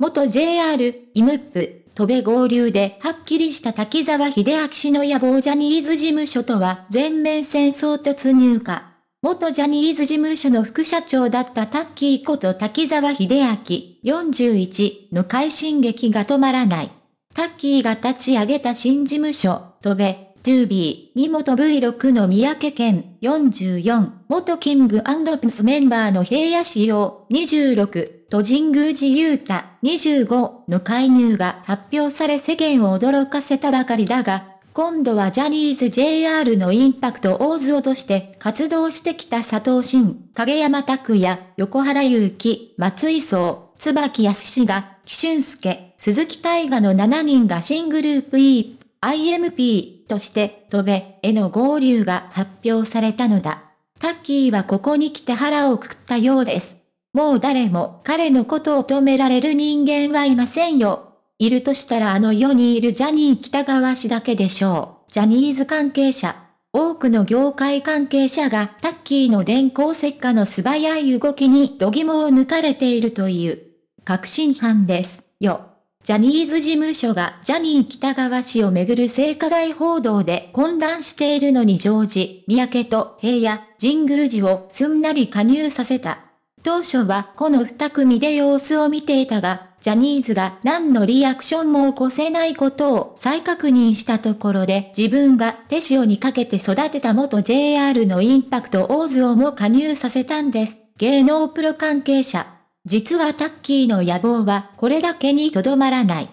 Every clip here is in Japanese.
元 JR、イムップ、戸部合流ではっきりした滝沢秀明氏の野望ジャニーズ事務所とは全面戦争突入か。元ジャニーズ事務所の副社長だったタッキーこと滝沢秀明41の快進撃が止まらない。タッキーが立ち上げた新事務所、戸部、トゥービー、に元 V6 の三宅健44、元キングプスメンバーの平野市様26、と神宮寺勇太25の介入が発表され世間を驚かせたばかりだが、今度はジャニーズ JR のインパクト大津をとして活動してきた佐藤慎、影山拓也、横原祐希、松井壮、椿康が、紀俊介、鈴木大河の7人が新グループ E、IMP として飛べへの合流が発表されたのだ。タッキーはここに来て腹をくくったようです。もう誰も彼のことを止められる人間はいませんよ。いるとしたらあの世にいるジャニー北川氏だけでしょう。ジャニーズ関係者。多くの業界関係者がタッキーの電光石火の素早い動きに度肝を抜かれているという確信犯ですよ。ジャニーズ事務所がジャニー北川氏をめぐる性加害報道で混乱しているのに常時、三宅と平野、神宮寺をすんなり加入させた。当初はこの二組で様子を見ていたが、ジャニーズが何のリアクションも起こせないことを再確認したところで自分が手塩にかけて育てた元 JR のインパクトオーズをも加入させたんです。芸能プロ関係者。実はタッキーの野望はこれだけにとどまらない。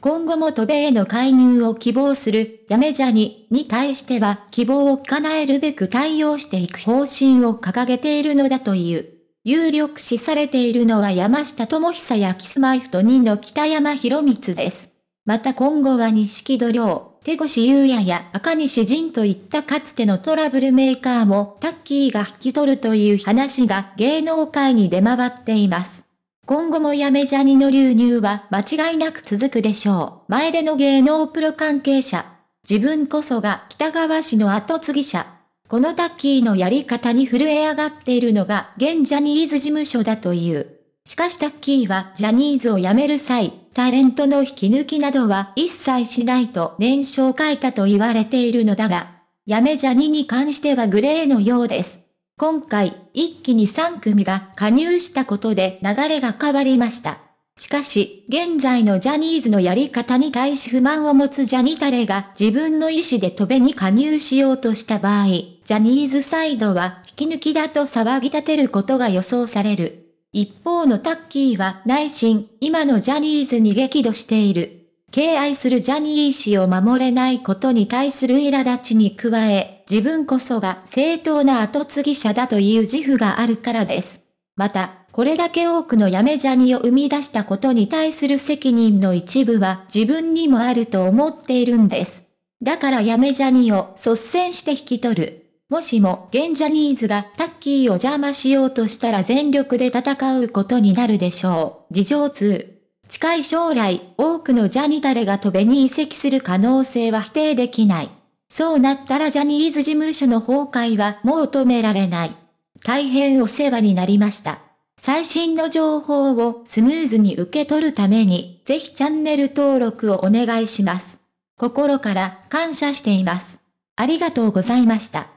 今後も渡米への介入を希望するやめジャニに対しては希望を叶えるべく対応していく方針を掲げているのだという。有力視されているのは山下智久やキスマイフト2の北山博光です。また今後は錦戸良、手越優也や赤西仁といったかつてのトラブルメーカーもタッキーが引き取るという話が芸能界に出回っています。今後もやめジャニの流入は間違いなく続くでしょう。前での芸能プロ関係者。自分こそが北川氏の後継ぎ者。このタッキーのやり方に震え上がっているのが現ジャニーズ事務所だという。しかしタッキーはジャニーズを辞める際、タレントの引き抜きなどは一切しないと年書を書いたと言われているのだが、辞めジャニに関してはグレーのようです。今回、一気に3組が加入したことで流れが変わりました。しかし、現在のジャニーズのやり方に対し不満を持つジャニタレが自分の意思で飛べに加入しようとした場合、ジャニーズサイドは引き抜きだと騒ぎ立てることが予想される。一方のタッキーは内心、今のジャニーズに激怒している。敬愛するジャニー氏を守れないことに対する苛立ちに加え、自分こそが正当な後継ぎ者だという自負があるからです。また、これだけ多くのやめジャニを生み出したことに対する責任の一部は自分にもあると思っているんです。だからやめジャニを率先して引き取る。もしも、現ジャニーズがタッキーを邪魔しようとしたら全力で戦うことになるでしょう。事情通。近い将来、多くのジャニタレが飛べに移籍する可能性は否定できない。そうなったらジャニーズ事務所の崩壊はもう止められない。大変お世話になりました。最新の情報をスムーズに受け取るために、ぜひチャンネル登録をお願いします。心から感謝しています。ありがとうございました。